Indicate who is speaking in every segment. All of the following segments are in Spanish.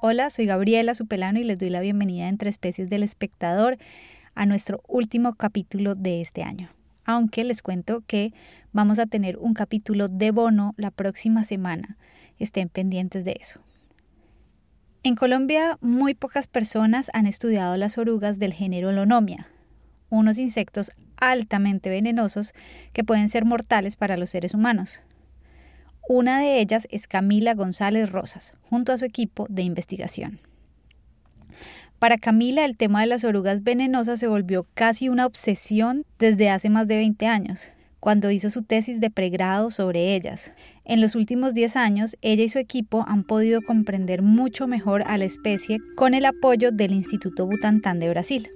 Speaker 1: Hola, soy Gabriela Supelano y les doy la bienvenida Entre Especies del Espectador a nuestro último capítulo de este año. Aunque les cuento que vamos a tener un capítulo de bono la próxima semana. Estén pendientes de eso. En Colombia, muy pocas personas han estudiado las orugas del género Lonomia, unos insectos altamente venenosos que pueden ser mortales para los seres humanos. Una de ellas es Camila González Rosas, junto a su equipo de investigación. Para Camila el tema de las orugas venenosas se volvió casi una obsesión desde hace más de 20 años, cuando hizo su tesis de pregrado sobre ellas. En los últimos 10 años, ella y su equipo han podido comprender mucho mejor a la especie con el apoyo del Instituto Butantan de Brasil.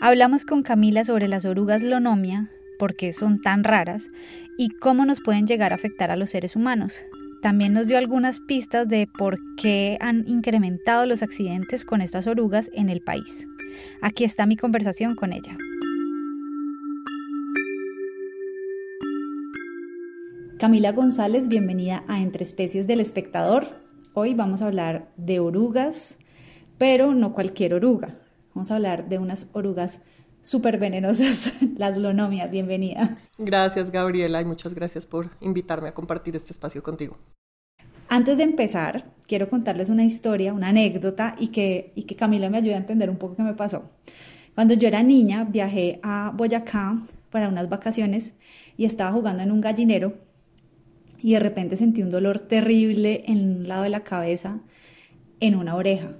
Speaker 1: Hablamos con Camila sobre las orugas Lonomia, por qué son tan raras y cómo nos pueden llegar a afectar a los seres humanos. También nos dio algunas pistas de por qué han incrementado los accidentes con estas orugas en el país. Aquí está mi conversación con ella. Camila González, bienvenida a Entre Especies del Espectador. Hoy vamos a hablar de orugas, pero no cualquier oruga. Vamos a hablar de unas orugas súper venenosas, las lonomias. Bienvenida.
Speaker 2: Gracias, Gabriela, y muchas gracias por invitarme a compartir este espacio contigo.
Speaker 1: Antes de empezar, quiero contarles una historia, una anécdota y que, y que Camila me ayude a entender un poco qué me pasó. Cuando yo era niña, viajé a Boyacá para unas vacaciones y estaba jugando en un gallinero y de repente sentí un dolor terrible en un lado de la cabeza, en una oreja.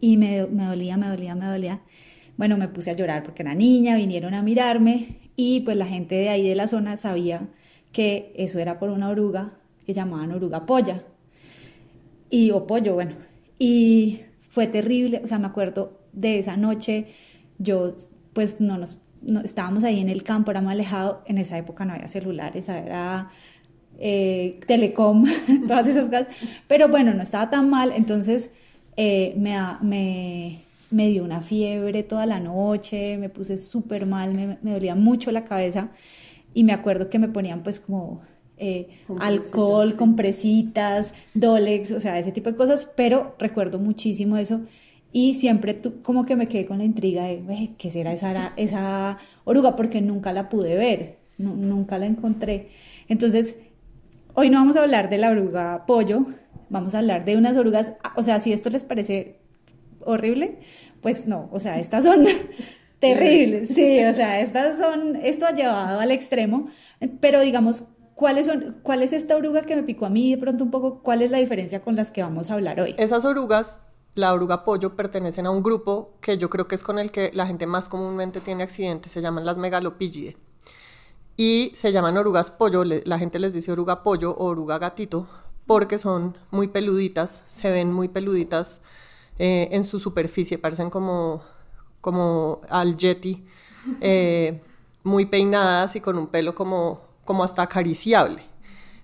Speaker 1: Y me dolía, me dolía, me dolía. Bueno, me puse a llorar porque era niña, vinieron a mirarme y pues la gente de ahí de la zona sabía que eso era por una oruga que llamaban oruga polla. Y, o pollo, bueno. Y fue terrible, o sea, me acuerdo de esa noche, yo pues no nos, estábamos ahí en el campo, era más alejado, en esa época no había celulares, era eh, telecom, todas esas cosas, pero bueno, no estaba tan mal, entonces eh, me, me, me dio una fiebre toda la noche, me puse súper mal, me, dolía mucho la cabeza y me acuerdo que me ponían pues como eh, alcohol, compresitas, Dolex, o sea, ese tipo de cosas, pero recuerdo muchísimo eso y siempre como que me quedé con la intriga de, ¿qué será esa, esa oruga? Porque nunca la pude ver, nunca la encontré. Entonces, hoy no vamos a hablar de la oruga pollo, vamos a hablar de unas orugas, o sea, si esto les parece horrible, pues no, o sea, estas son terribles, sí, o sea, estas son, esto ha llevado al extremo, pero digamos, ¿Cuáles son, ¿Cuál es esta oruga que me picó a mí? De pronto un poco, ¿cuál es la diferencia con las que vamos a hablar
Speaker 2: hoy? Esas orugas, la oruga pollo, pertenecen a un grupo que yo creo que es con el que la gente más comúnmente tiene accidentes, se llaman las megalopígide. Y se llaman orugas pollo, la gente les dice oruga pollo o oruga gatito, porque son muy peluditas, se ven muy peluditas, eh, en su superficie, parecen como, como al Yeti, eh, muy peinadas y con un pelo como, como hasta acariciable.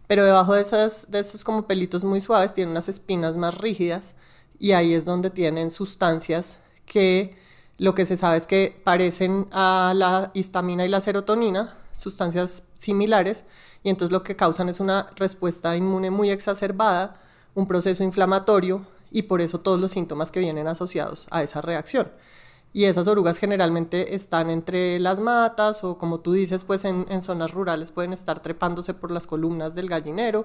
Speaker 2: Pero debajo de, esas, de esos como pelitos muy suaves tienen unas espinas más rígidas y ahí es donde tienen sustancias que lo que se sabe es que parecen a la histamina y la serotonina, sustancias similares, y entonces lo que causan es una respuesta inmune muy exacerbada, un proceso inflamatorio y por eso todos los síntomas que vienen asociados a esa reacción. Y esas orugas generalmente están entre las matas o como tú dices, pues en, zonas rurales pueden estar trepándose por las columnas del gallinero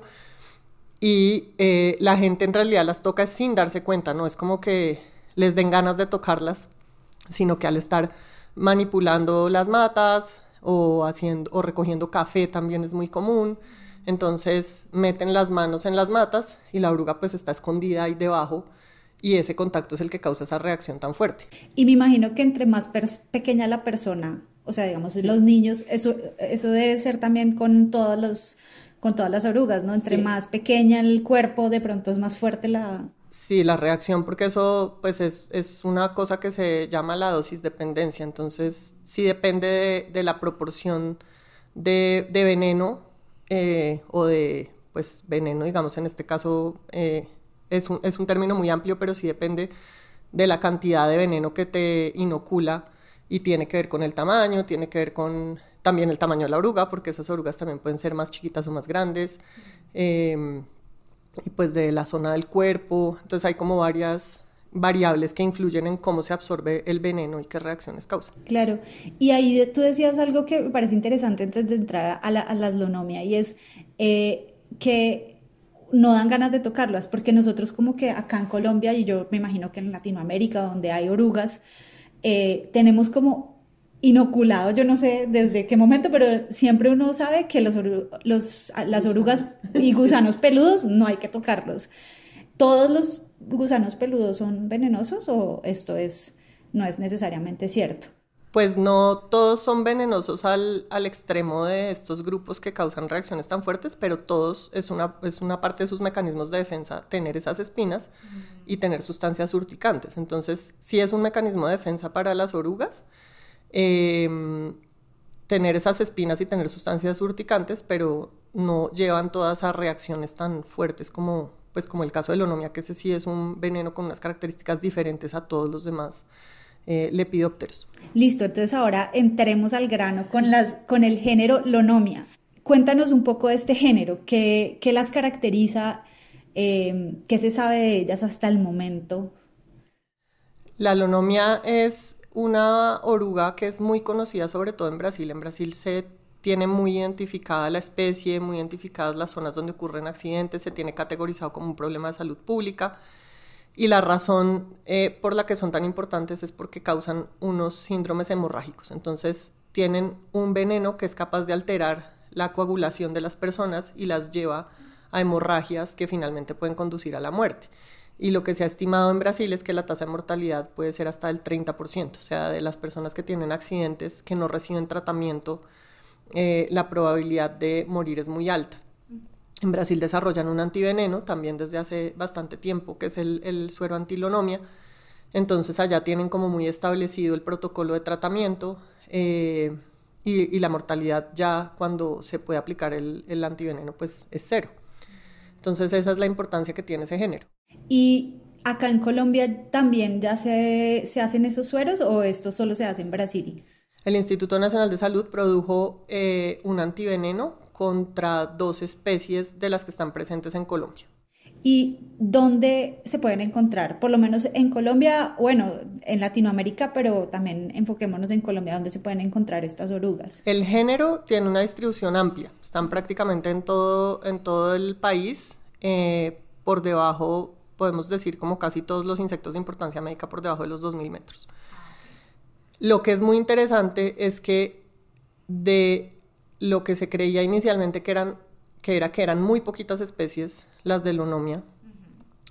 Speaker 2: y eh, la gente en realidad las toca sin darse cuenta, no es como que les den ganas de tocarlas, sino que al estar manipulando las matas o haciendo o recogiendo café también es muy común entonces meten las manos en las matas y la oruga pues está escondida ahí debajo y ese contacto es el que causa esa reacción tan fuerte.
Speaker 1: Y me imagino que entre más pequeña la persona, o sea, digamos, los niños, eso, eso debe ser también con los con todas las orugas, ¿no? Entre más pequeña el cuerpo, de pronto es más fuerte la...
Speaker 2: Sí, la reacción, porque eso pues es, una cosa que se llama la dosis dependencia, entonces sí depende de, la proporción de veneno eh, o de pues, veneno, digamos, en este caso eh, es, un, término muy amplio, pero sí depende de la cantidad de veneno que te inocula y tiene que ver con el tamaño, tiene que ver con también el tamaño de la oruga, porque esas orugas también pueden ser más chiquitas o más grandes, eh, y pues de la zona del cuerpo, entonces hay como varias, variables que influyen en cómo se absorbe el veneno y qué reacciones causa.
Speaker 1: Claro, y ahí tú decías algo que me parece interesante antes de entrar a la, a y es eh, que no dan ganas de tocarlas, porque nosotros como que acá en Colombia y yo me imagino que en Latinoamérica donde hay orugas, eh, tenemos como inoculado, yo no sé desde qué momento, pero siempre uno sabe que los, las orugas y gusanos peludos no hay que tocarlos. Todos los gusanos peludos son venenosos o esto es, no es necesariamente cierto?
Speaker 2: Pues no todos son venenosos al, extremo de estos grupos que causan reacciones tan fuertes, pero todos es una, es una parte de sus mecanismos de defensa tener esas espinas y tener sustancias urticantes. Entonces, sí es un mecanismo de defensa para las orugas. Em, tener esas espinas y tener sustancias urticantes, pero no llevan todas a reacciones tan fuertes como pues como el caso de Lonomia, que ese sí es un veneno con unas características diferentes a todos los demás eh, lepidópteros.
Speaker 1: Listo, entonces ahora entremos al grano con, las, con el género Lonomia. Cuéntanos un poco de este género, qué, las caracteriza, em, qué se sabe de ellas hasta el momento.
Speaker 2: La lonomia es una oruga que es muy conocida sobre todo en Brasil. En Brasil se tiene muy identificada la especie, muy identificadas las zonas donde ocurren accidentes, se tiene categorizado como un problema de salud pública. Y la razón eh, por la que son tan importantes es porque causan unos síndromes hemorrágicos. Entonces tienen un veneno que es capaz de alterar la coagulación de las personas y las lleva a hemorragias que finalmente pueden conducir a la muerte. Y lo que se ha estimado en Brasil es que la tasa de mortalidad puede ser hasta el 30%, o sea, de las personas que tienen accidentes que no reciben tratamiento eh, la probabilidad de morir es muy alta. En Brasil desarrollan un antiveneno también desde hace bastante tiempo, que es el, suero antilonomia. Entonces allá tienen como muy establecido el protocolo de tratamiento eh, y, la mortalidad ya cuando se puede aplicar el, antiveneno pues es cero. Entonces esa es la importancia que tiene ese género.
Speaker 1: ¿Y acá en Colombia también ya se, se hacen esos sueros o esto solo se hace en Brasil?
Speaker 2: El Instituto Nacional de Salud produjo eh, un antiveneno contra dos especies de las que están presentes en Colombia.
Speaker 1: ¿Y dónde se pueden encontrar? Por lo menos en Colombia, bueno, en Latinoamérica, pero también enfoquémonos en Colombia, ¿dónde se pueden encontrar estas orugas?
Speaker 2: El género tiene una distribución amplia, están prácticamente en todo, el país, eh, por debajo, podemos decir como casi todos los insectos de importancia médica, por debajo de los 2.000 metros. Lo que es muy interesante es que de lo que se creía inicialmente que eran que era que eran muy poquitas especies las de Lunomia.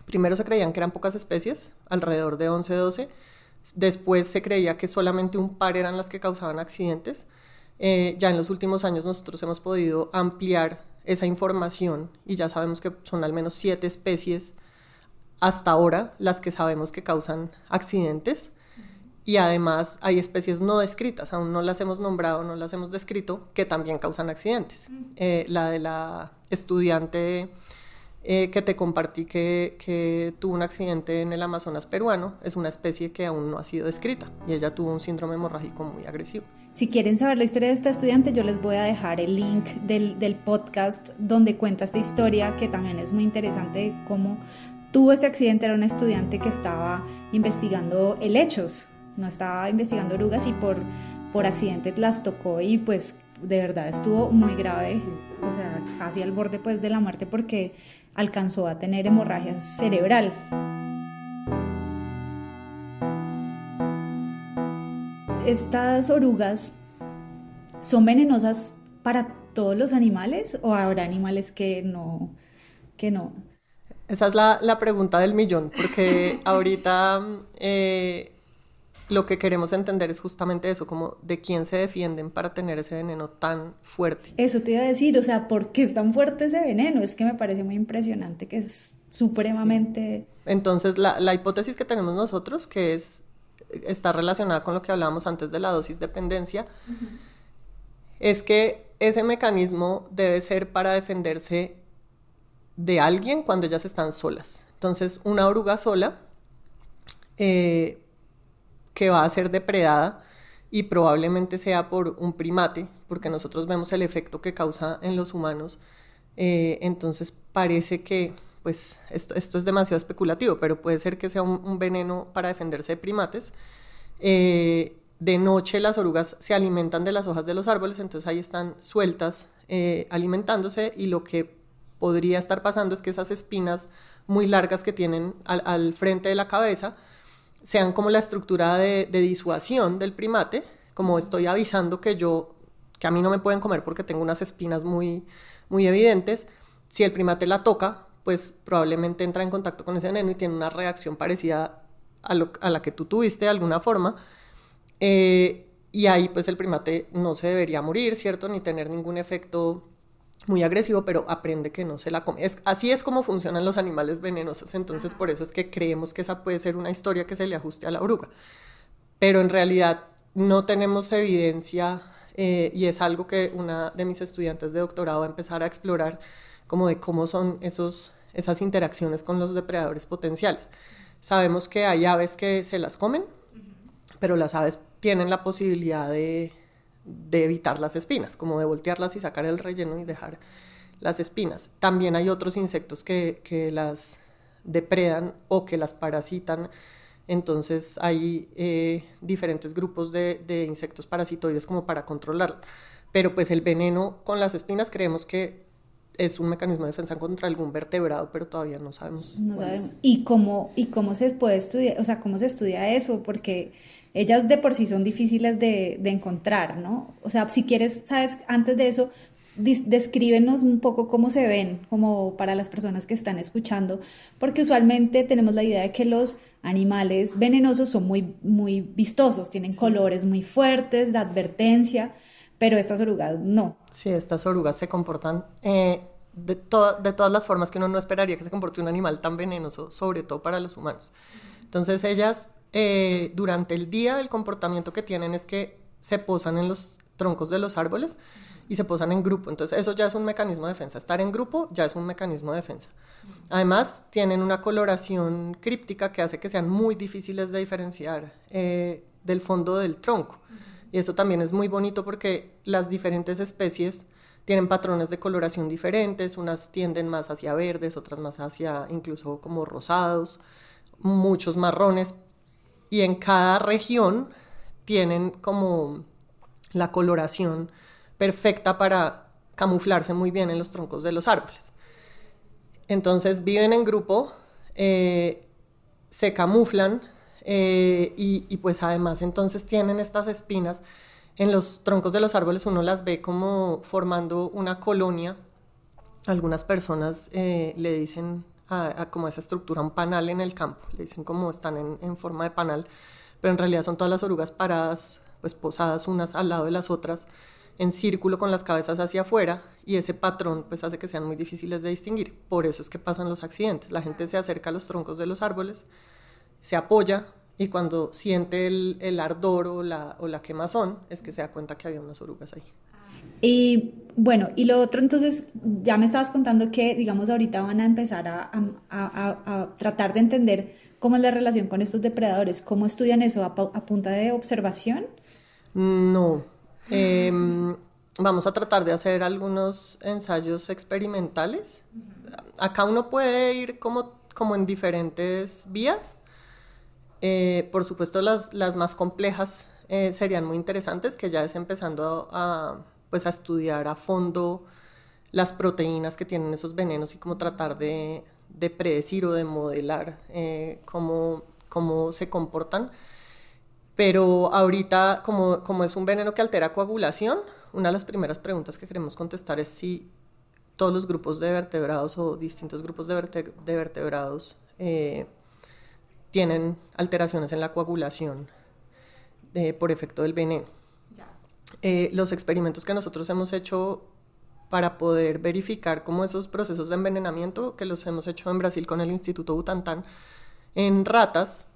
Speaker 2: Primero se creían que eran pocas especies, alrededor de 11, 12. Después se creía que solamente un par eran las que causaban accidentes. Eh, ya en los últimos años nosotros hemos podido ampliar esa información y ya sabemos que son al menos siete especies hasta ahora las que sabemos que causan accidentes. Y además hay especies no descritas, aún no las hemos nombrado, no las hemos descrito, que también causan accidentes. Mm. Eh, la de la estudiante eh, que te compartí que, tuvo un accidente en el Amazonas peruano es una especie que aún no ha sido descrita ah. y ella tuvo un síndrome hemorrágico muy agresivo. Si quieren saber la historia de
Speaker 1: esta estudiante, yo les voy a dejar el link del, del podcast donde cuenta esta historia, que también es muy interesante cómo tuvo este accidente. Era una estudiante que estaba investigando helechos no estaba investigando orugas y por, por accidente las tocó y pues de verdad estuvo muy grave, o sea, casi al borde pues de la muerte porque alcanzó a tener hemorragia cerebral. Estas orugas son venenosas para todos los animales o habrá animales que no
Speaker 2: que no? Esa es la, pregunta del millón, porque ahorita eh, lo que queremos entender es justamente eso, como de quién se defienden para tener ese veneno tan fuerte.
Speaker 1: Eso te iba a decir, o sea, ¿por qué es tan fuerte ese veneno? Es que me parece muy impresionante que es supremamente...
Speaker 2: Entonces, la, hipótesis que tenemos nosotros, que es, está relacionada con lo que hablábamos antes de la dosis dependencia, es que ese mecanismo debe ser para defenderse de alguien cuando ellas están solas. Entonces, una oruga sola... Eh, que va a ser depredada y probablemente sea por un primate, porque nosotros vemos el efecto que causa en los humanos. Eh, entonces parece que, pues esto, es demasiado especulativo, pero puede ser que sea un, veneno para defenderse de primates. Eh, de noche las orugas se alimentan de las hojas de los árboles, entonces ahí están sueltas eh, alimentándose y lo que podría estar pasando es que esas espinas muy largas que tienen al, al frente de la cabeza, sean como la estructura de, disuasión del primate, como estoy avisando que yo, que a mí no me pueden comer porque tengo unas espinas muy, muy evidentes, si el primate la toca, pues probablemente entra en contacto con ese veneno y tiene una reacción parecida a, la que tú tuviste de alguna forma. Eh, y ahí pues el primate no se debería morir, ¿cierto? Ni tener ningún efecto muy agresivo, pero aprende que no se la come. así es como funcionan los animales venenosos, entonces por eso es que creemos que esa puede ser una historia que se le ajuste a la oruga. Pero en realidad no tenemos evidencia eh, y es algo que una de mis estudiantes de doctorado va a empezar a explorar, como de cómo son esos, esas interacciones con los depredadores potenciales. Sabemos que hay aves que se las comen, pero las aves tienen la posibilidad de de evitar las espinas, como de voltearlas y sacar el relleno y dejar las espinas. También hay otros insectos que, las depredan o que las parasitan. Entonces hay eh, diferentes grupos de, insectos parasitoides como para controlar Pero pues el veneno con las espinas creemos que es un mecanismo de defensa contra algún vertebrado, pero todavía no sabemos. No sabemos.
Speaker 1: ¿Y cómo, ¿Y cómo se puede estudiar? O sea, ¿cómo se estudia eso? Porque ellas de por sí son difíciles de, encontrar, ¿no? O sea, si quieres, sabes, antes de eso, descríbenos un poco cómo se ven, como para las personas que están escuchando, porque usualmente tenemos la idea de que los animales venenosos son muy, muy vistosos, tienen colores muy fuertes, de advertencia, pero
Speaker 2: estas orugas no. Sí, estas orugas se comportan eh, de, de todas las formas que uno no esperaría que se comporte un animal tan venenoso, sobre todo para los humanos. Entonces ellas eh, durante el día el comportamiento que tienen es que se posan en los troncos de los árboles y se posan en grupo. Entonces eso ya es un mecanismo de defensa. Estar en grupo ya es un mecanismo de defensa. Además, tienen una coloración críptica que hace que sean muy difíciles de diferenciar eh, del fondo del tronco. Y eso también es muy bonito porque las diferentes especies tienen patrones de coloración diferentes, unas tienden más hacia verdes, otras más hacia incluso como rosados, muchos marrones, y en cada región tienen como la coloración perfecta para camuflarse muy bien en los troncos de los árboles. Entonces viven en grupo, eh, se camuflan eh, y, pues además entonces tienen estas espinas. En los troncos de los árboles uno las ve como formando una colonia. Algunas personas eh, le dicen como esa estructura, un panal en el campo, le dicen como están en, forma de panal, pero en realidad son todas las orugas paradas, pues posadas unas al lado de las otras, en círculo con las cabezas hacia afuera, y ese patrón pues hace que sean muy difíciles de distinguir, por eso es que pasan los accidentes, la gente se acerca a los troncos de los árboles, se apoya, y cuando siente el, ardor o la, o la quemazón, es que se da cuenta que había unas orugas ahí.
Speaker 1: Y bueno, y lo otro, entonces, ya me estabas contando que, digamos, ahorita van a empezar a, tratar de entender cómo es la relación con estos depredadores. ¿Cómo estudian eso? ¿A, punta de observación?
Speaker 2: Mm, no. Em, vamos a tratar de hacer algunos ensayos experimentales. Acá uno puede ir como, como en diferentes vías. Eh, por supuesto, las, más complejas eh, serían muy interesantes, que ya es empezando a pues a estudiar a fondo las proteínas que tienen esos venenos y cómo tratar de, predecir o de modelar eh, cómo, se comportan. Pero ahorita, como, es un veneno que altera coagulación, una de las primeras preguntas que queremos contestar es si todos los grupos de vertebrados o distintos grupos de, de vertebrados eh, tienen alteraciones en la coagulación eh, por efecto del veneno. Eh, los experimentos que nosotros hemos hecho para poder verificar cómo esos procesos de envenenamiento que los hemos hecho en Brasil con el Instituto Butantan en ratas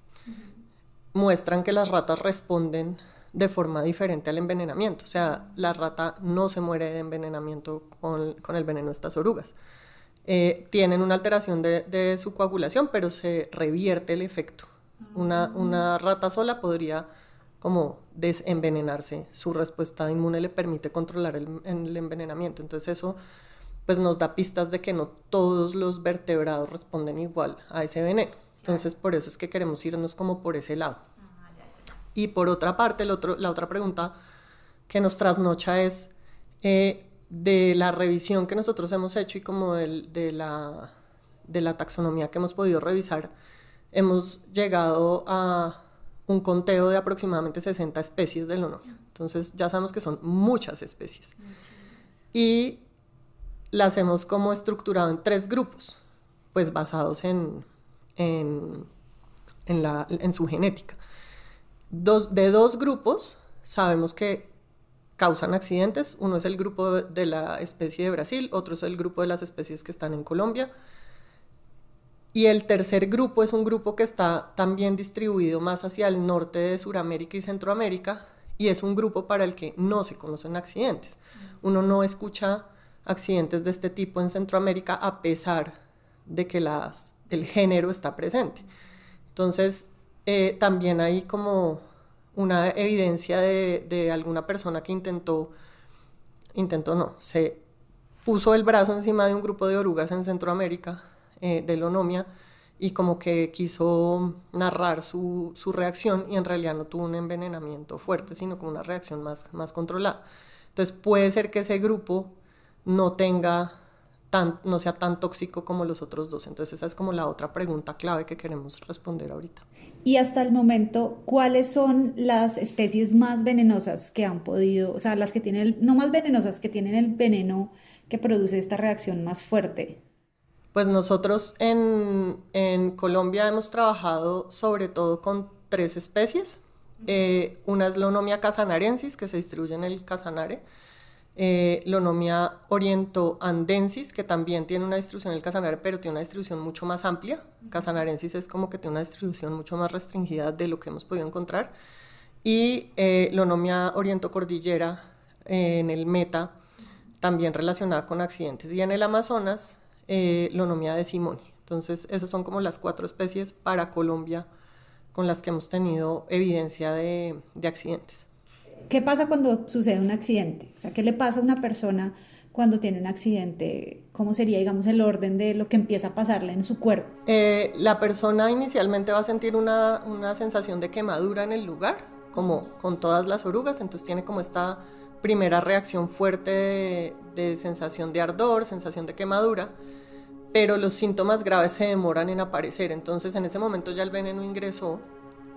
Speaker 2: muestran que las ratas responden de forma diferente al envenenamiento. O sea, la rata no se muere de envenenamiento con, el veneno de estas orugas. Eh, tienen una alteración de, su coagulación, pero se revierte el efecto. una rata sola podría como desenvenenarse. Su respuesta inmune le permite controlar el, envenenamiento. Entonces eso pues nos da pistas de que no todos los vertebrados responden igual a ese veneno. Entonces por eso es que queremos irnos como por ese lado. Ah, y por otra parte, el otro, la otra pregunta que nos trasnocha es eh, de la revisión que nosotros hemos hecho y como de, la, de la taxonomía que hemos podido revisar, hemos llegado a un conteo de aproximadamente 60 especies de lono. Entonces ya sabemos que son muchas especies. Y las hemos como estructurado en tres grupos, pues basados en, en su genética. Dos, de dos grupos sabemos que causan accidentes. Uno es el grupo de la especie de Brasil, otro es el grupo de las especies que están en Colombia y el tercer grupo es un grupo que está también distribuido más hacia el norte de Sudamérica y Centroamérica, y es un grupo para el que no se conocen accidentes. Uno no escucha accidentes de este tipo en Centroamérica a pesar de que el género está presente. Entonces, eh, también hay como una evidencia de, de, alguna persona que intentó, intentó no, se puso el brazo encima de un grupo de orugas en Centroamérica eh, de Lonomia y como que quiso narrar su, reacción y en realidad no tuvo un envenenamiento fuerte, sino como una reacción más, más controlada. Entonces puede ser que ese grupo no tenga tan, no sea tan tóxico como los otros dos. Entonces esa es como la otra pregunta clave que queremos responder ahorita.
Speaker 1: Y hasta el momento, ¿cuáles son las especies más venenosas que han podido, o sea, las que tienen, no más venenosas, que tienen el veneno que produce esta reacción más fuerte?
Speaker 2: Pues nosotros en, Colombia hemos trabajado sobre todo con tres especies. Eh, una es Lonomia casanarensis, que se distribuye en el Casanare. Eh, Lonomia orientoandensis, que también tiene una distribución en el Casanare, pero tiene una distribución mucho más amplia. Casanarensis es como que tiene una distribución mucho más restringida de lo que hemos podido encontrar. Y eh, Lonomia orientocordillera eh, en el Meta, también relacionada con accidentes. Y en el Amazonas eh, Lonomia de Simoni. Entonces, esas son como las cuatro especies para Colombia con las que hemos tenido evidencia de, accidentes.
Speaker 1: ¿Qué pasa cuando sucede un accidente? O sea, ¿qué le pasa a una persona cuando tiene un accidente? ¿Cómo sería, digamos, el orden de lo que empieza a pasarle en su
Speaker 2: cuerpo? Eh, la persona inicialmente va a sentir una, sensación de quemadura en el lugar, como con todas las orugas, entonces tiene como esta primera reacción fuerte de sensación de ardor, sensación de quemadura pero los síntomas graves se demoran en aparecer. Entonces en ese momento ya el veneno ingresó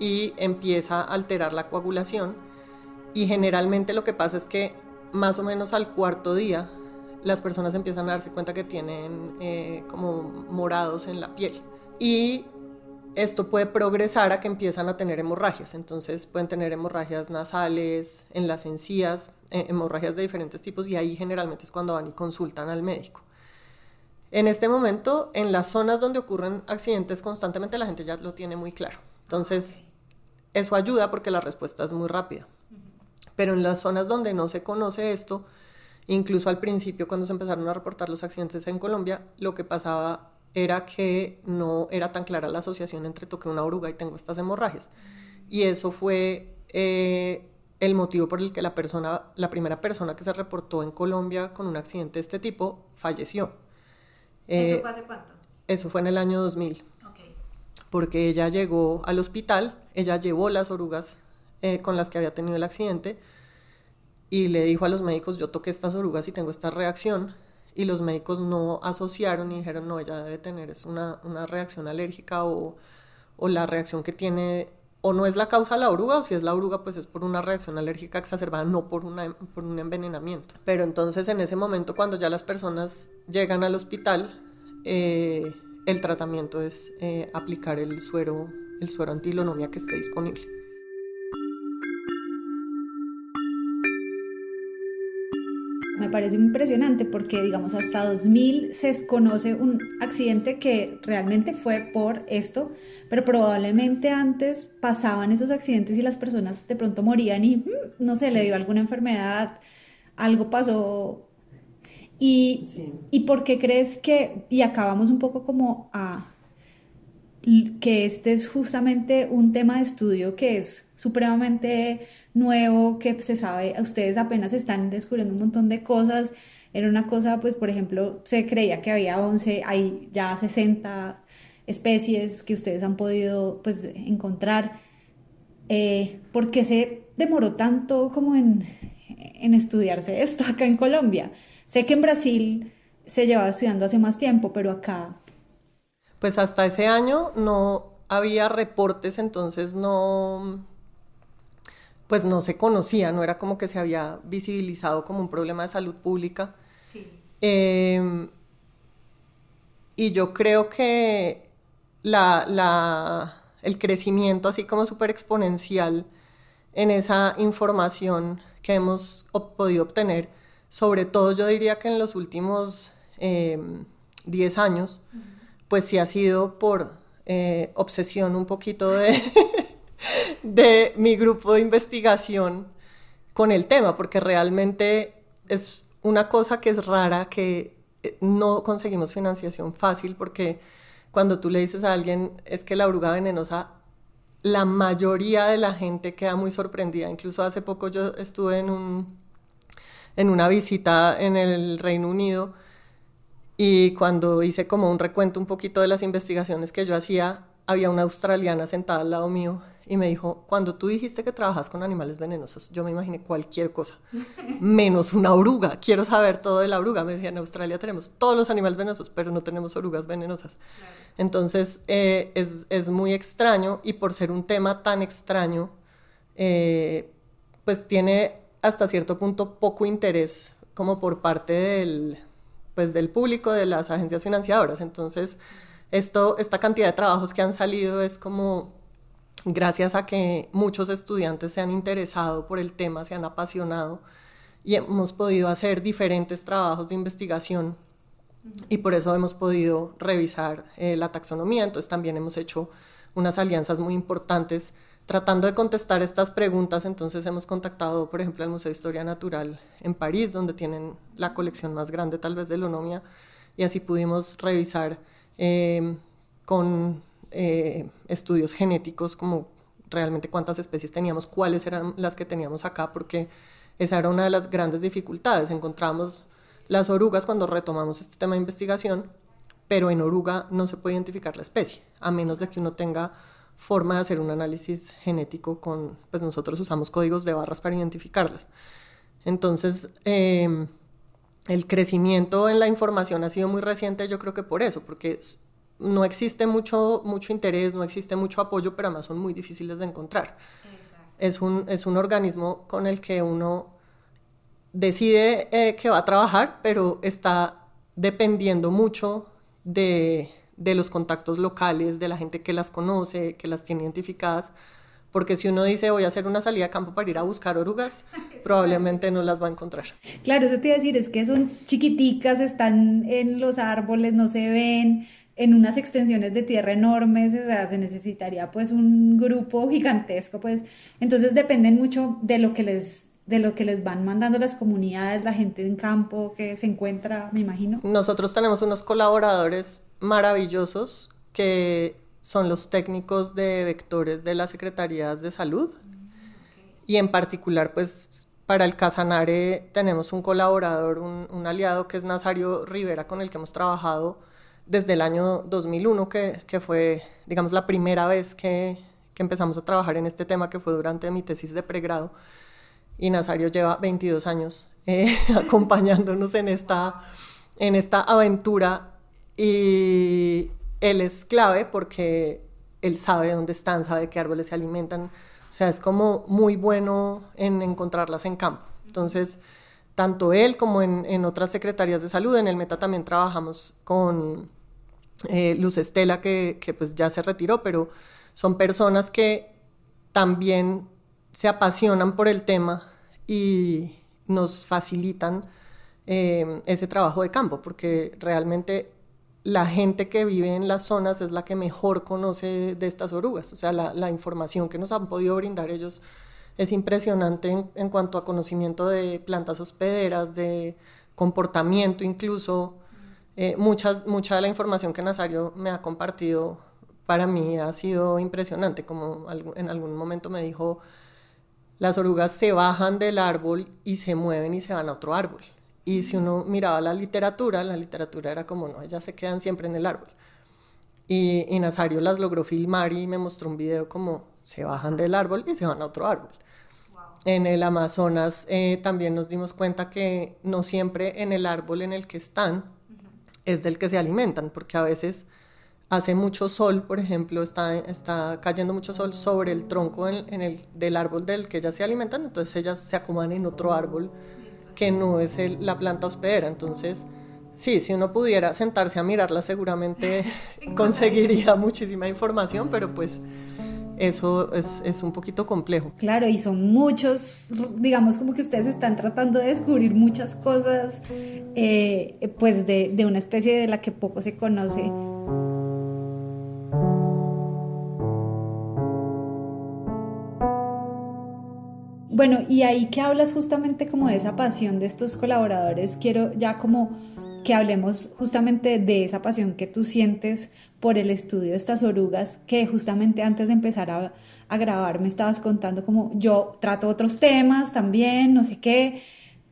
Speaker 2: y empieza a alterar la coagulación y generalmente lo que pasa es que más o menos al cuarto día las personas empiezan a darse cuenta que tienen eh, como morados en la piel y esto puede progresar a que empiezan a tener hemorragias. Entonces pueden tener hemorragias nasales, en las encías, eh, hemorragias de diferentes tipos y ahí generalmente es cuando van y consultan al médico. En este momento, en las zonas donde ocurren accidentes constantemente, la gente ya lo tiene muy claro. Entonces, eso ayuda porque la respuesta es muy rápida. Pero en las zonas donde no se conoce esto, incluso al principio cuando se empezaron a reportar los accidentes en Colombia, lo que pasaba era que no era tan clara la asociación entre toqué una oruga y tengo estas hemorragias. Y eso fue eh, el motivo por el que la persona, la primera persona que se reportó en Colombia con un accidente de este tipo falleció eh, ¿Eso fue hace cuánto? Eso fue en el año 2000. Porque ella llegó al hospital, ella llevó las orugas eh, con las que había tenido el accidente y le dijo a los médicos, yo toqué estas orugas y tengo esta reacción. Y los médicos no asociaron y dijeron, no, ella debe tener es una, reacción alérgica o, o la reacción que tiene o no es la causa la oruga, o si es la oruga, pues es por una reacción alérgica exacerbada, no por, por un envenenamiento. Pero entonces en ese momento, cuando ya las personas llegan al hospital, eh, el tratamiento es eh, aplicar el suero, el suero que esté disponible.
Speaker 1: me parece impresionante porque, digamos, hasta 2000 se desconoce un accidente que realmente fue por esto, pero probablemente antes pasaban esos accidentes y las personas de pronto morían y, mm, no sé, le dio alguna enfermedad, algo pasó. Y, ¿Y por qué crees que, y acabamos un poco como a que este es justamente un tema de estudio que es supremamente nuevo, que se sabe, ustedes apenas están descubriendo un montón de cosas. Era una cosa, pues, por ejemplo, se creía que había 11, hay ya 60 especies que ustedes han podido, pues, encontrar. Eh, ¿Por qué se demoró tanto como en, en estudiarse esto acá en Colombia? Sé que en Brasil se llevaba estudiando hace más tiempo, pero acá
Speaker 2: pues hasta ese año no había reportes, entonces no, pues no se conocía, no era como que se había visibilizado como un problema de salud pública. Sí. Em, y yo creo que el crecimiento así como súper exponencial en esa información que hemos podido obtener, sobre todo yo diría que en los últimos 10 em, años, pues sí ha sido por eh, obsesión un poquito de, mi grupo de investigación con el tema, porque realmente es una cosa que es rara, que eh, no conseguimos financiación fácil, porque cuando tú le dices a alguien es que la oruga venenosa, la mayoría de la gente queda muy sorprendida. Incluso hace poco yo estuve en, un, en una visita en el Reino Unido y cuando hice como un recuento un poquito de las investigaciones que yo hacía, había una australiana sentada al lado mío y me dijo, cuando tú dijiste que trabajas con animales venenosos, yo me imaginé cualquier cosa, menos una oruga, quiero saber todo de la oruga. Me decía, en Australia tenemos todos los animales venenosos, pero no tenemos orugas venenosas. Entonces, eh, es, muy extraño y por ser un tema tan extraño, eh, pues tiene hasta cierto punto poco interés como por parte del, pues, del público, de las agencias financiadoras. Entonces, esto, esta cantidad de trabajos que han salido es como gracias a que muchos estudiantes se han interesado por el tema, se han apasionado y hemos podido hacer diferentes trabajos de investigación y por eso hemos podido revisar eh, la taxonomía. Entonces también hemos hecho unas alianzas muy importantes tratando de contestar estas preguntas, entonces hemos contactado, por ejemplo, al Museo de Historia Natural en París, donde tienen la colección más grande tal vez de Lonomia, y así pudimos revisar eh, con eh, estudios genéticos como realmente cuántas especies teníamos, cuáles eran las que teníamos acá, porque esa era una de las grandes dificultades. Encontramos las orugas cuando retomamos este tema de investigación, pero en oruga no se puede identificar la especie, a menos de que uno tenga forma de hacer un análisis genético con, pues nosotros usamos códigos de barras para identificarlas. Entonces, em, el crecimiento en la información ha sido muy reciente, yo creo que por eso, porque no existe mucho, mucho interés, no existe mucho apoyo, pero además son muy difíciles de encontrar. Es un, es un organismo con el que uno decide eh, que va a trabajar, pero está dependiendo mucho de de los contactos locales, de la gente que las conoce, que las tiene identificadas, porque si uno dice voy a hacer una salida a campo para ir a buscar orugas, probablemente no las va a encontrar. Claro,
Speaker 1: eso te iba a decir, es que son chiquiticas, están en los árboles, no se ven, en unas extensiones de tierra enormes, o sea, se necesitaría pues un grupo gigantesco, pues entonces dependen mucho de lo que les de lo que les van mandando las comunidades, la gente en campo que se encuentra, me imagino.
Speaker 2: Nosotros tenemos unos colaboradores maravillosos que son los técnicos de vectores de las Secretarías de Salud. Y en particular, pues para el Casanare tenemos un colaborador, un, aliado que es Nazario Rivera, con el que hemos trabajado desde el año 2001, que, fue, digamos, la primera vez que, empezamos a trabajar en este tema, que fue durante mi tesis de pregrado. Y Nazario lleva 22 años eh, acompañándonos en esta, en esta aventura y él es clave porque él sabe dónde están, sabe qué árboles se alimentan. O sea, es como muy bueno en encontrarlas en campo. Entonces, tanto él como en, en otras secretarías de salud, en el Meta también trabajamos con eh, Luz Estela, que, pues ya se retiró, pero son personas que también se apasionan por el tema y nos facilitan eh, ese trabajo de campo, porque realmente la gente que vive en las zonas es la que mejor conoce de estas orugas. O sea, la, información que nos han podido brindar ellos es impresionante en, cuanto a conocimiento de plantas hospederas, de comportamiento incluso. Eh, mucha de la información que Nazario me ha compartido para mí ha sido impresionante, como en algún momento me dijo, las orugas se bajan del árbol y se mueven y se van a otro árbol. Y si uno miraba la literatura, la literatura era como, no, ellas se quedan siempre en el árbol. Y, Nazario las logró filmar y me mostró un video como se bajan del árbol y se van a otro árbol. En el Amazonas eh, también nos dimos cuenta que no siempre en el árbol en el que están es del que se alimentan, porque a veces hace mucho sol, por ejemplo, está, está cayendo mucho sol sobre el tronco en, el, del árbol del que ellas se alimentan, entonces ellas se acomodan en otro árbol que no es la planta hospedera. Entonces, sí, si uno pudiera sentarse a mirarla, seguramente conseguiría muchísima información, pero pues eso es, un poquito complejo.
Speaker 1: Claro, y son muchos, digamos como que ustedes están tratando de descubrir muchas cosas, eh, pues de, una especie de la que poco se conoce Bueno, y ahí que hablas justamente como de esa pasión de estos colaboradores, quiero ya como que hablemos justamente de esa pasión que tú sientes por el estudio de estas orugas, que justamente antes de empezar a, grabar me estabas contando como yo trato otros temas también, no sé qué,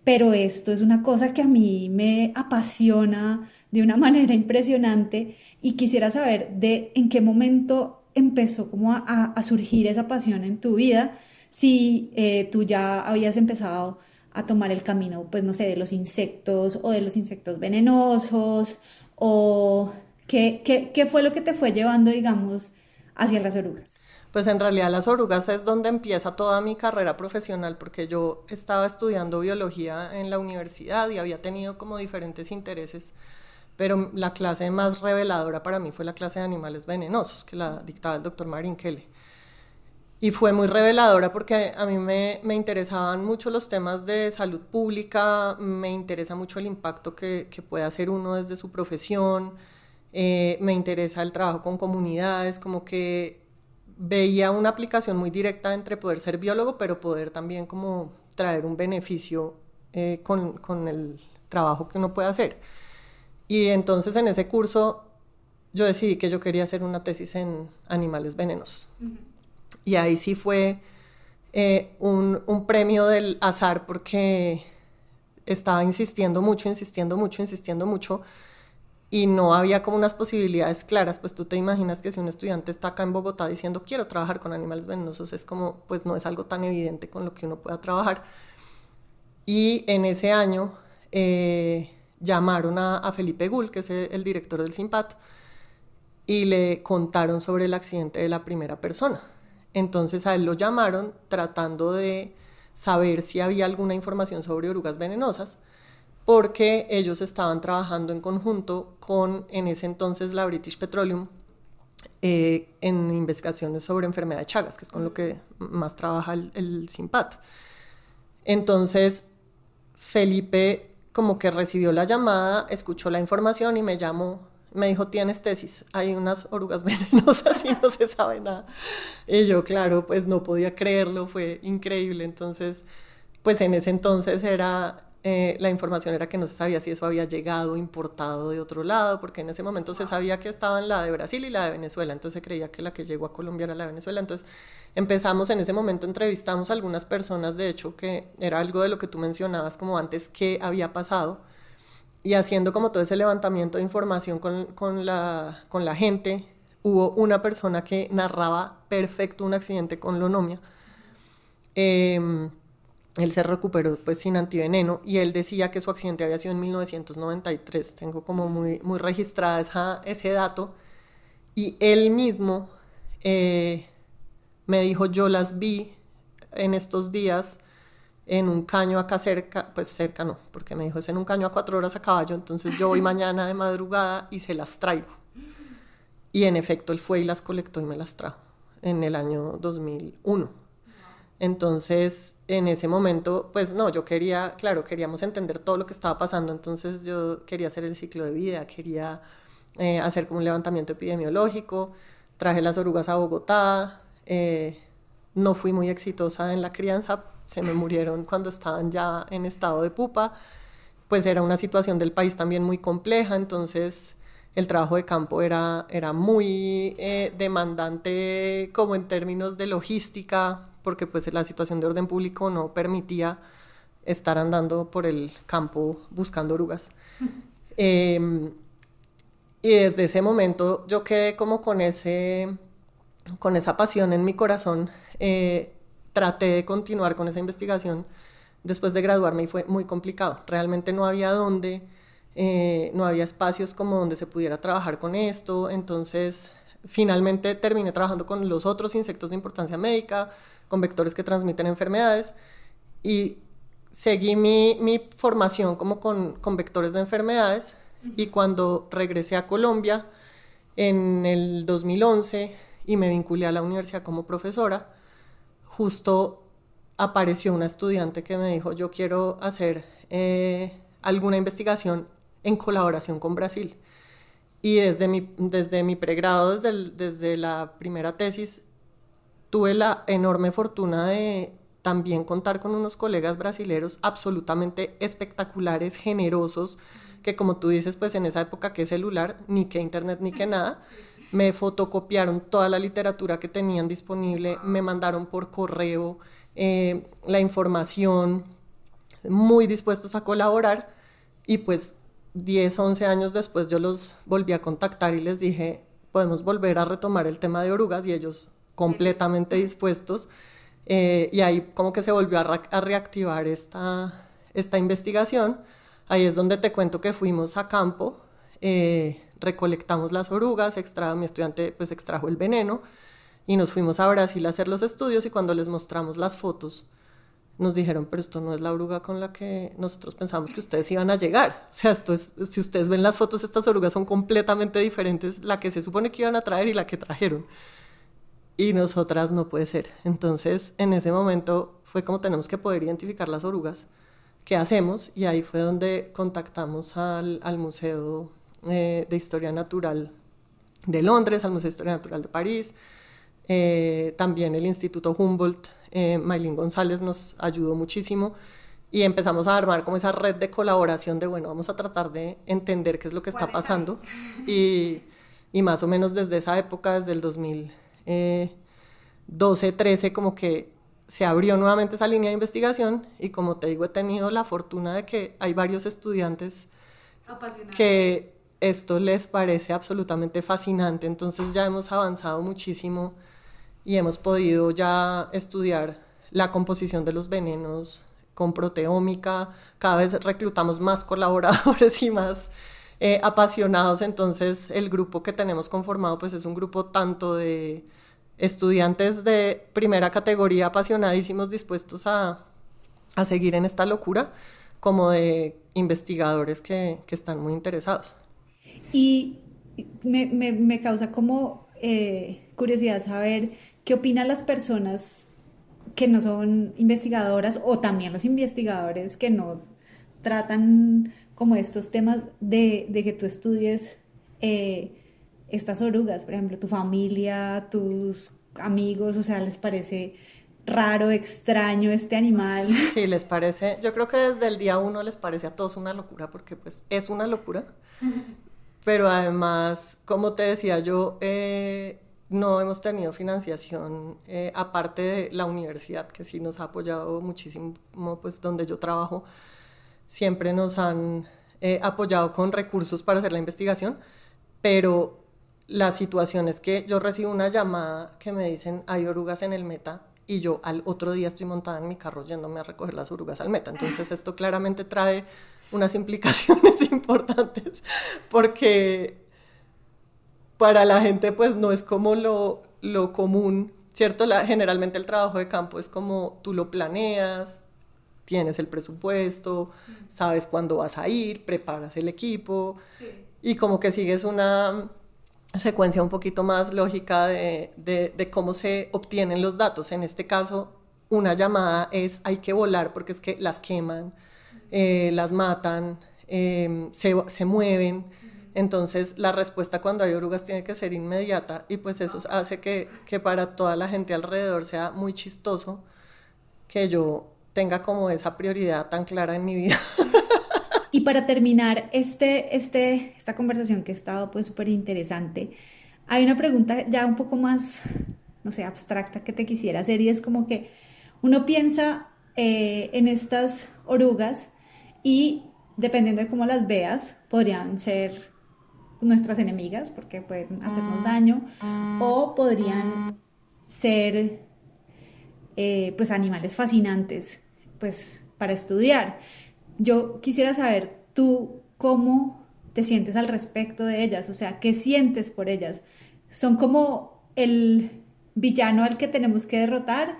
Speaker 1: pero esto es una cosa que a mí me apasiona de una manera impresionante y quisiera saber de en qué momento empezó como a, a surgir esa pasión en tu vida si eh, tú ya habías empezado a tomar el camino, pues no sé, de los insectos o de los insectos venenosos o qué, fue lo que te fue llevando, digamos, hacia las orugas
Speaker 2: pues en realidad las orugas es donde empieza toda mi carrera profesional, porque yo estaba estudiando biología en la universidad y había tenido como diferentes intereses, pero la clase más reveladora para mí fue la clase de animales venenosos, que la dictaba el doctor Marín Kelly y fue muy reveladora porque a mí me, me, interesaban mucho los temas de salud pública, me interesa mucho el impacto que, que puede hacer uno desde su profesión, eh, me interesa el trabajo con comunidades, como que veía una aplicación muy directa entre poder ser biólogo, pero poder también como traer un beneficio eh, con, con el trabajo que uno puede hacer. Y entonces en ese curso yo decidí que yo quería hacer una tesis en animales venenosos. Y ahí sí fue eh, un, premio del azar porque estaba insistiendo mucho, insistiendo mucho, insistiendo mucho y no había como unas posibilidades claras, pues tú te imaginas que si un estudiante está acá en Bogotá diciendo quiero trabajar con animales venenosos, es como, pues no es algo tan evidente con lo que uno pueda trabajar. Y en ese año eh, llamaron a, Felipe Gull, que es el, el director del SIMPAT, y le contaron sobre el accidente de la primera persona. Entonces a él lo llamaron tratando de saber si había alguna información sobre orugas venenosas, porque ellos estaban trabajando en conjunto con, en ese entonces, la British Petroleum eh, en investigaciones sobre enfermedad de Chagas, que es con lo que más trabaja el, el SIMPAT. Entonces, Felipe como que recibió la llamada, escuchó la información y me llamó me dijo, tienes tesis, hay unas orugas venenosas y no se sabe nada. Y yo, claro, pues no podía creerlo, fue increíble. Entonces, pues en ese entonces era, eh, la información era que no se sabía si eso había llegado importado de otro lado, porque en ese momento se sabía que estaban la de Brasil y la de Venezuela, entonces se creía que la que llegó a Colombia era la de Venezuela. Entonces empezamos en ese momento, entrevistamos a algunas personas, de hecho, que era algo de lo que tú mencionabas, como antes, que había pasado y haciendo como todo ese levantamiento de información con, la, con la gente, hubo una persona que narraba perfecto un accidente con lonomia. Em, él se recuperó pues sin antiveneno y él decía que su accidente había sido en 1993. Tengo como muy, muy registrada esa, ese dato. Y él mismo eh, me dijo, yo las vi en estos días en un caño acá cerca, pues cerca no, porque me dijo es en un caño a cuatro horas a caballo, entonces yo voy mañana de madrugada y se las traigo. Y en efecto él fue y las colectó y me las trajo en el año 2001. Entonces, en ese momento, pues no, yo quería, claro, queríamos entender todo lo que estaba pasando, entonces yo quería hacer el ciclo de vida, quería eh, hacer como un levantamiento epidemiológico, traje las orugas a Bogotá, eh, no fui muy exitosa en la crianza, se me murieron cuando estaban ya en estado de pupa, pues era una situación del país también muy compleja, entonces el trabajo de campo era, era muy eh, demandante como en términos de logística, porque pues la situación de orden público no permitía estar andando por el campo buscando orugas. Em, y desde ese momento yo quedé como con, ese, con esa pasión en mi corazón eh, traté de continuar con esa investigación después de graduarme y fue muy complicado. Realmente no había dónde, eh, no había espacios como donde se pudiera trabajar con esto, entonces finalmente terminé trabajando con los otros insectos de importancia médica, con vectores que transmiten enfermedades y seguí mi, formación como con, vectores de enfermedades y cuando regresé a Colombia en el 2011 y me vinculé a la universidad como profesora, justo apareció una estudiante que me dijo, yo quiero hacer eh, alguna investigación en colaboración con Brasil. Y desde mi, desde mi pregrado, desde, la primera tesis, tuve la enorme fortuna de también contar con unos colegas brasileros absolutamente espectaculares, generosos, que como tú dices, pues en esa época qué celular, ni qué internet, ni qué nada me fotocopiaron toda la literatura que tenían disponible, me mandaron por correo eh, la información, muy dispuestos a colaborar y pues 10, 11 años después yo los volví a contactar y les dije, podemos volver a retomar el tema de orugas y ellos completamente dispuestos. Eh, y ahí como que se volvió a, reactivar esta, esta investigación. Ahí es donde te cuento que fuimos a campo. Eh, recolectamos las orugas, mi estudiante pues extrajo el veneno y nos fuimos a Brasil a hacer los estudios y cuando les mostramos las fotos nos dijeron, pero esto no es la oruga con la que nosotros pensamos que ustedes iban a llegar. O sea, esto si ustedes ven las fotos, estas orugas son completamente diferentes, la que se supone que iban a traer y la que trajeron. Y nosotras no puede ser. Entonces, en ese momento fue como tenemos que poder identificar las orugas. que hacemos? Y ahí fue donde contactamos al, al museo eh, de Historia Natural de Londres, al Museo de Historia Natural de París, eh, también el Instituto Humboldt, eh, Maylin González nos ayudó muchísimo y empezamos a armar como esa red de colaboración de, bueno, vamos a tratar de entender qué es lo que está pasando y, y, más o menos desde esa época, desde el 2012, 13, como que se abrió nuevamente esa línea de investigación y como te digo, he tenido la fortuna de que hay varios estudiantes que esto les parece absolutamente fascinante. Entonces ya hemos avanzado muchísimo y hemos podido ya estudiar la composición de los venenos con proteómica. Cada vez reclutamos más colaboradores y más eh, apasionados. Entonces el grupo que tenemos conformado pues es un grupo tanto de estudiantes de primera categoría apasionadísimos dispuestos a, a seguir en esta locura como de investigadores que, que están muy interesados.
Speaker 1: Y me, causa como eh, curiosidad saber qué opinan las personas que no son investigadoras o también los investigadores que no tratan como estos temas de, que tú estudies eh, estas orugas, por ejemplo, tu familia, tus amigos, o sea, les parece raro, extraño este animal.
Speaker 2: Sí, les parece, yo creo que desde el día uno les parece a todos una locura porque pues es una locura pero además, como te decía yo, eh, no hemos tenido financiación, eh, aparte de la universidad, que sí nos ha apoyado muchísimo, pues donde yo trabajo, siempre nos han eh, apoyado con recursos para hacer la investigación, pero la situación es que yo recibo una llamada que me dicen, hay orugas en el meta, y yo al otro día estoy montada en mi carro yéndome a recoger las orugas al meta. Entonces esto claramente trae unas implicaciones importantes, porque para la gente pues no es como lo, lo común, ¿cierto? generalmente el trabajo de campo es como tú lo planeas, tienes el presupuesto, sabes cuándo vas a ir, preparas el equipo y como que sigues una secuencia un poquito más lógica de, de cómo se obtienen los datos. En este caso, una llamada es hay que volar porque es que las queman eh, las matan, em, se, mueven. Entonces la respuesta cuando hay orugas tiene que ser inmediata y pues eso ah. hace que, para toda la gente alrededor sea muy chistoso que yo tenga como esa prioridad tan clara en mi vida.
Speaker 1: y para terminar este, este, esta conversación que ha estado pues súper interesante, hay una pregunta ya un poco más, no sé, abstracta que te quisiera hacer y es como que uno piensa eh, en estas orugas y dependiendo de cómo las veas, podrían ser nuestras enemigas porque pueden hacernos ah, daño ah, o podrían ah. ser eh, pues animales fascinantes pues para estudiar. Yo quisiera saber tú cómo te sientes al respecto de ellas, o sea, qué sientes por ellas. ¿Son como el villano al que tenemos que derrotar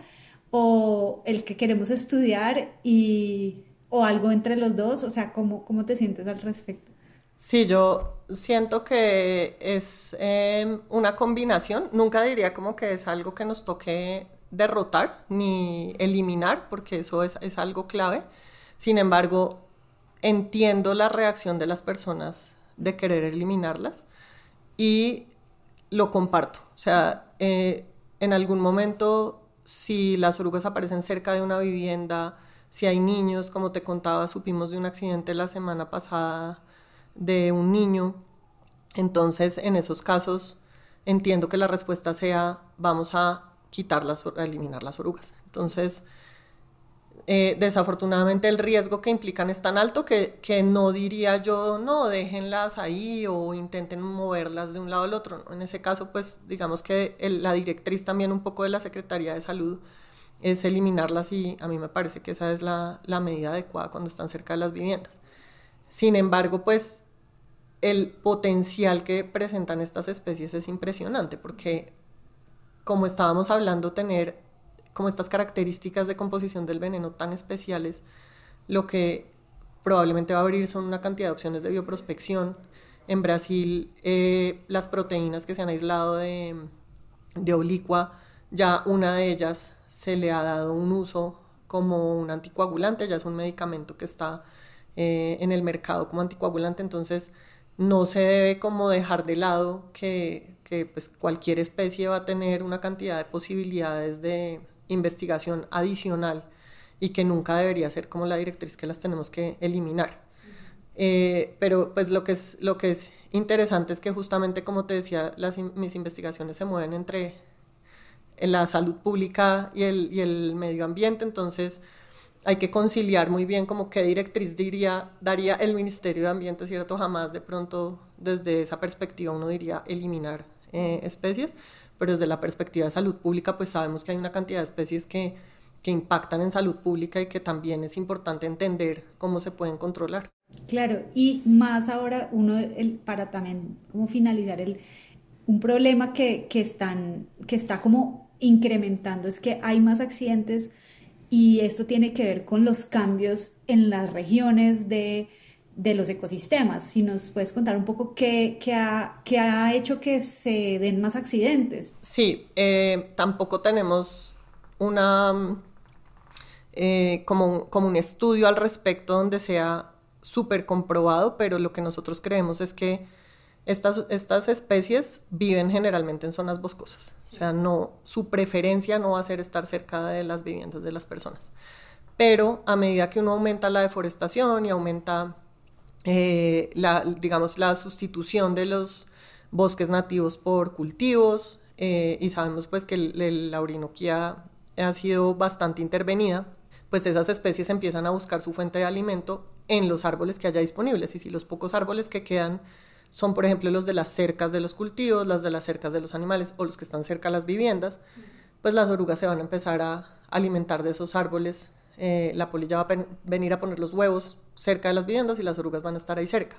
Speaker 1: o el que queremos estudiar y o algo entre los dos? O sea, ¿cómo,
Speaker 2: te sientes al respecto? Sí, yo siento que es em, una combinación, nunca diría como que es algo que nos toque derrotar ni eliminar, porque eso es, algo clave. Sin embargo, entiendo la reacción de las personas de querer eliminarlas y lo comparto. O sea, eh, en algún momento, si las orugas aparecen cerca de una vivienda, si hay niños, como te contaba, supimos de un accidente la semana pasada de un niño. Entonces, en esos casos, entiendo que la respuesta sea, vamos a quitarlas, a eliminar las orugas. Entonces, eh, desafortunadamente el riesgo que implican es tan alto que, que, no diría yo, no, déjenlas ahí o intenten moverlas de un lado al otro. En ese caso, pues digamos que la directriz también un poco de la Secretaría de Salud es eliminarlas y a mí me parece que esa es la, medida adecuada cuando están cerca de las viviendas. Sin embargo, pues el potencial que presentan estas especies es impresionante porque, como estábamos hablando, tener como estas características de composición del veneno tan especiales, lo que probablemente va a abrir son una cantidad de opciones de bioprospección. En Brasil, eh, las proteínas que se han aislado de, de oblicua, ya una de ellas se le ha dado un uso como un anticoagulante, ya es un medicamento que está eh, en el mercado como anticoagulante, entonces no se debe como dejar de lado que, pues, cualquier especie va a tener una cantidad de posibilidades de investigación adicional y que nunca debería ser como la directriz que las tenemos que eliminar. Eh, pero pues lo que, es, lo que es interesante es que justamente como te decía, las, mis investigaciones se mueven entre en la salud pública y el, medio ambiente, entonces hay que conciliar muy bien como qué directriz diría, daría el Ministerio de Ambiente, ¿cierto? Jamás de pronto desde esa perspectiva uno diría eliminar eh, especies, pero desde la perspectiva de salud pública pues sabemos que hay una cantidad de especies que, impactan en salud pública y que también es importante entender cómo se pueden controlar.
Speaker 1: Claro, y más ahora uno, el, para también como finalizar el, un problema que, están, que está como incrementando, es que hay más accidentes y esto tiene que ver con los cambios en las regiones de, los ecosistemas. Si nos puedes contar un poco qué, ha, hecho que se
Speaker 2: den más accidentes. Sí, eh, tampoco tenemos una eh, como un estudio al respecto donde sea súper comprobado, pero lo que nosotros creemos es que estas, especies viven generalmente en zonas boscosas, o sea, no, su preferencia no va a ser estar cerca de las viviendas de las personas. Pero a medida que uno aumenta la deforestación y aumenta, eh, la, digamos, la sustitución de los bosques nativos por cultivos, eh, y sabemos pues que la orinoquía ha sido bastante intervenida, pues esas especies empiezan a buscar su fuente de alimento en los árboles que haya disponibles y si los pocos árboles que quedan son, por ejemplo, los de las cercas de los cultivos, las de las cercas de los animales o los que están cerca de las viviendas, pues las orugas se van a empezar a alimentar de esos árboles. Eh, la polilla va a venir a poner los huevos cerca de las viviendas y las orugas van a estar ahí cerca.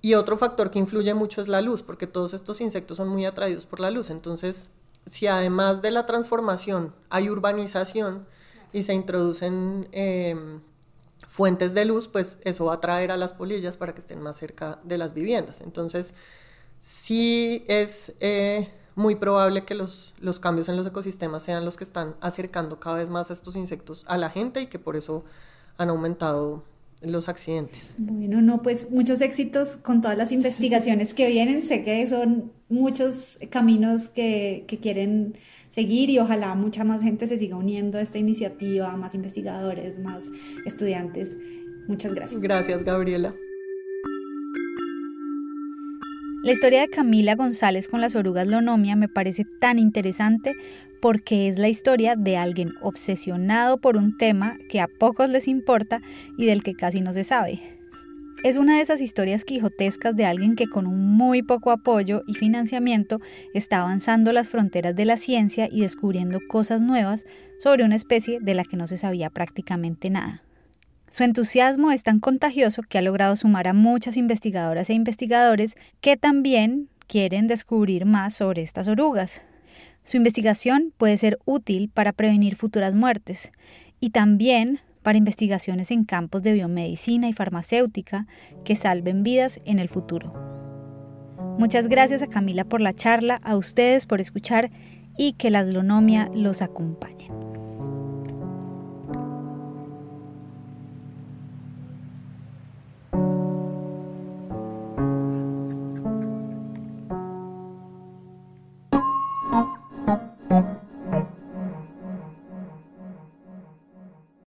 Speaker 2: Y otro factor que influye mucho es la luz, porque todos estos insectos son muy atraídos por la luz. Entonces, si además de la transformación hay urbanización y se introducen em, fuentes de luz, pues eso va a atraer a las polillas para que estén más cerca de las viviendas. Entonces, sí es eh, muy probable que los, los cambios en los ecosistemas sean los que están acercando cada vez más a estos insectos a la gente y que por eso han aumentado los accidentes. Bueno,
Speaker 1: no, pues muchos éxitos con todas las investigaciones que vienen. Sé que son muchos caminos que quieren seguir y ojalá mucha más gente se siga uniendo a esta iniciativa, más investigadores, más estudiantes. Muchas gracias. Gracias, Gabriela. La historia de Camila González con las orugas Lonomia me parece tan interesante porque es la historia de alguien obsesionado por un tema que a pocos les importa y del que casi no se sabe. Es una de esas historias quijotescas de alguien que con un muy poco apoyo y financiamiento está avanzando las fronteras de la ciencia y descubriendo cosas nuevas sobre una especie de la que no se sabía prácticamente nada. Su entusiasmo es tan contagioso que ha logrado sumar a muchas investigadoras e investigadores que también quieren descubrir más sobre estas orugas. Su investigación puede ser útil para prevenir futuras muertes y también para investigaciones en campos de biomedicina y farmacéutica que salven vidas en el futuro. Muchas gracias a Camila por la charla, a ustedes por escuchar y que la glonomia los acompañe.